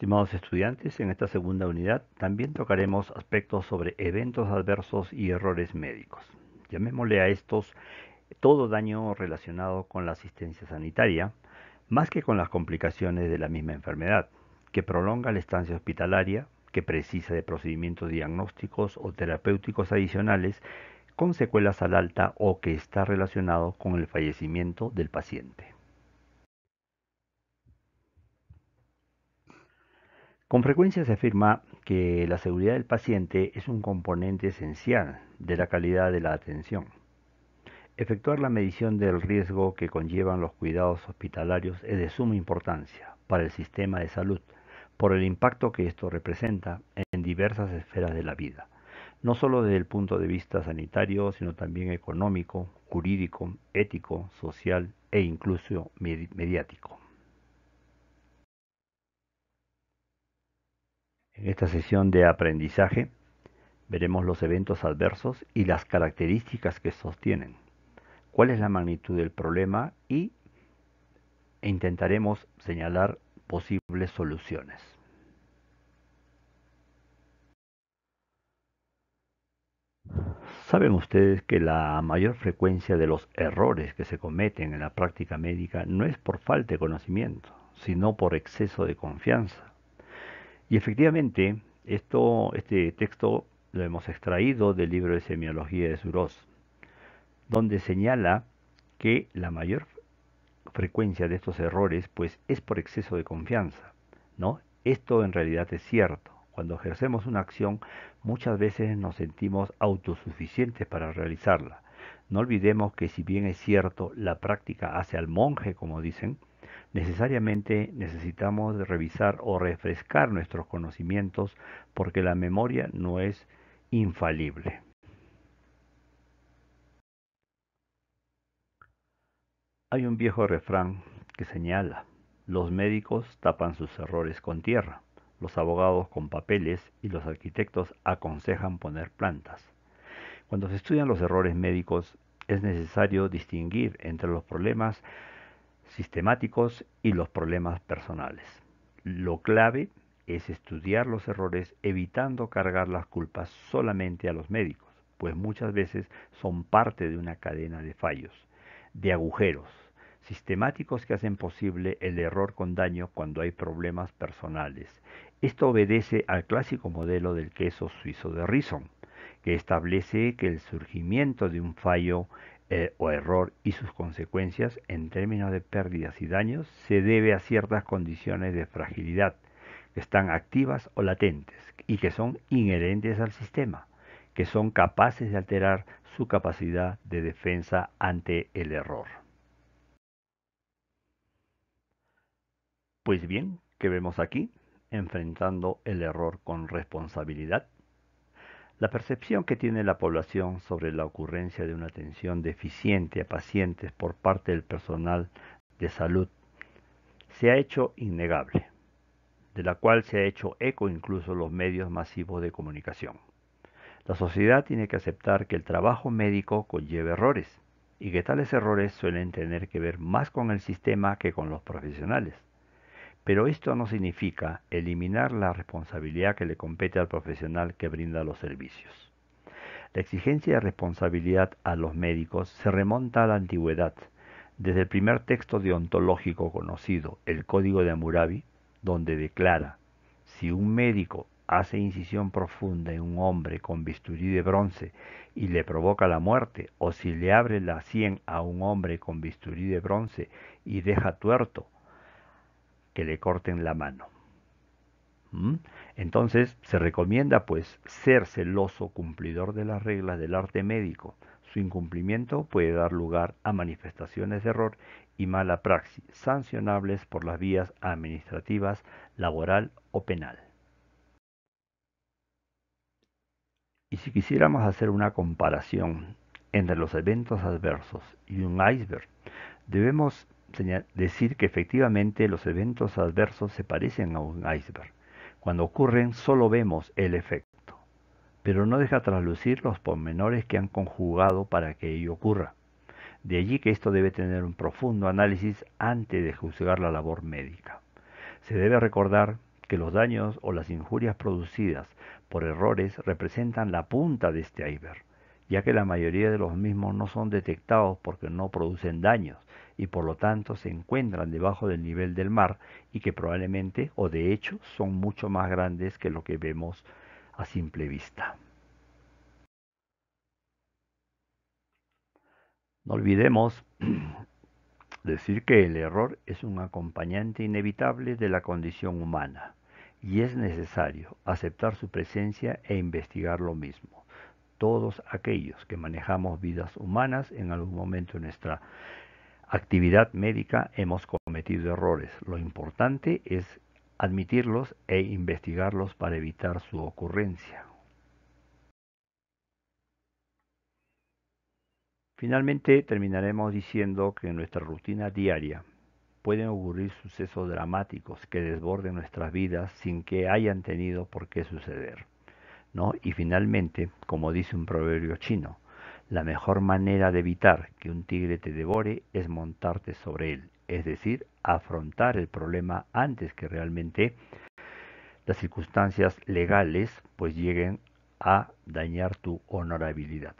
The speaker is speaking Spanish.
Estimados estudiantes, en esta segunda unidad también tocaremos aspectos sobre eventos adversos y errores médicos. Llamémosle a estos todo daño relacionado con la asistencia sanitaria, más que con las complicaciones de la misma enfermedad, que prolonga la estancia hospitalaria, que precisa de procedimientos diagnósticos o terapéuticos adicionales con secuelas al alta o que está relacionado con el fallecimiento del paciente. Con frecuencia se afirma que la seguridad del paciente es un componente esencial de la calidad de la atención. Efectuar la medición del riesgo que conllevan los cuidados hospitalarios es de suma importancia para el sistema de salud por el impacto que esto representa en diversas esferas de la vida, no solo desde el punto de vista sanitario, sino también económico, jurídico, ético, social e incluso mediático. En esta sesión de aprendizaje veremos los eventos adversos y las características que sostienen, cuál es la magnitud del problema y intentaremos señalar posibles soluciones. ¿Saben ustedes que la mayor frecuencia de los errores que se cometen en la práctica médica no es por falta de conocimiento, sino por exceso de confianza? Y efectivamente, esto, este texto lo hemos extraído del libro de semiología de Suros, donde señala que la mayor frecuencia de estos errores pues es por exceso de confianza, ¿no? Esto en realidad es cierto. Cuando ejercemos una acción, muchas veces nos sentimos autosuficientes para realizarla. No olvidemos que si bien es cierto, la práctica hace al monje, como dicen, necesariamente necesitamos revisar o refrescar nuestros conocimientos porque la memoria no es infalible. Hay un viejo refrán que señala, los médicos tapan sus errores con tierra, los abogados con papeles y los arquitectos aconsejan poner plantas. Cuando se estudian los errores médicos es necesario distinguir entre los problemas sistemáticos y los problemas personales. Lo clave es estudiar los errores evitando cargar las culpas solamente a los médicos, pues muchas veces son parte de una cadena de fallos, de agujeros, sistemáticos que hacen posible el error con daño cuando hay problemas personales. Esto obedece al clásico modelo del queso suizo de Rison, que establece que el surgimiento de un fallo eh, o error y sus consecuencias en términos de pérdidas y daños se debe a ciertas condiciones de fragilidad que están activas o latentes y que son inherentes al sistema, que son capaces de alterar su capacidad de defensa ante el error. Pues bien, ¿qué vemos aquí? Enfrentando el error con responsabilidad la percepción que tiene la población sobre la ocurrencia de una atención deficiente a pacientes por parte del personal de salud se ha hecho innegable, de la cual se ha hecho eco incluso los medios masivos de comunicación. La sociedad tiene que aceptar que el trabajo médico conlleva errores y que tales errores suelen tener que ver más con el sistema que con los profesionales. Pero esto no significa eliminar la responsabilidad que le compete al profesional que brinda los servicios. La exigencia de responsabilidad a los médicos se remonta a la antigüedad, desde el primer texto deontológico conocido, el Código de Hammurabi, donde declara, si un médico hace incisión profunda en un hombre con bisturí de bronce y le provoca la muerte, o si le abre la sien a un hombre con bisturí de bronce y deja tuerto le corten la mano. ¿Mm? Entonces se recomienda pues ser celoso cumplidor de las reglas del arte médico. Su incumplimiento puede dar lugar a manifestaciones de error y mala praxis, sancionables por las vías administrativas, laboral o penal. Y si quisiéramos hacer una comparación entre los eventos adversos y un iceberg, debemos decir que efectivamente los eventos adversos se parecen a un iceberg. Cuando ocurren solo vemos el efecto, pero no deja traslucir los pormenores que han conjugado para que ello ocurra. De allí que esto debe tener un profundo análisis antes de juzgar la labor médica. Se debe recordar que los daños o las injurias producidas por errores representan la punta de este iceberg ya que la mayoría de los mismos no son detectados porque no producen daños y por lo tanto se encuentran debajo del nivel del mar y que probablemente o de hecho son mucho más grandes que lo que vemos a simple vista. No olvidemos decir que el error es un acompañante inevitable de la condición humana y es necesario aceptar su presencia e investigar lo mismo todos aquellos que manejamos vidas humanas en algún momento de nuestra actividad médica hemos cometido errores. Lo importante es admitirlos e investigarlos para evitar su ocurrencia. Finalmente terminaremos diciendo que en nuestra rutina diaria pueden ocurrir sucesos dramáticos que desborden nuestras vidas sin que hayan tenido por qué suceder. Y finalmente, como dice un proverbio chino, la mejor manera de evitar que un tigre te devore es montarte sobre él, es decir, afrontar el problema antes que realmente las circunstancias legales pues lleguen a dañar tu honorabilidad.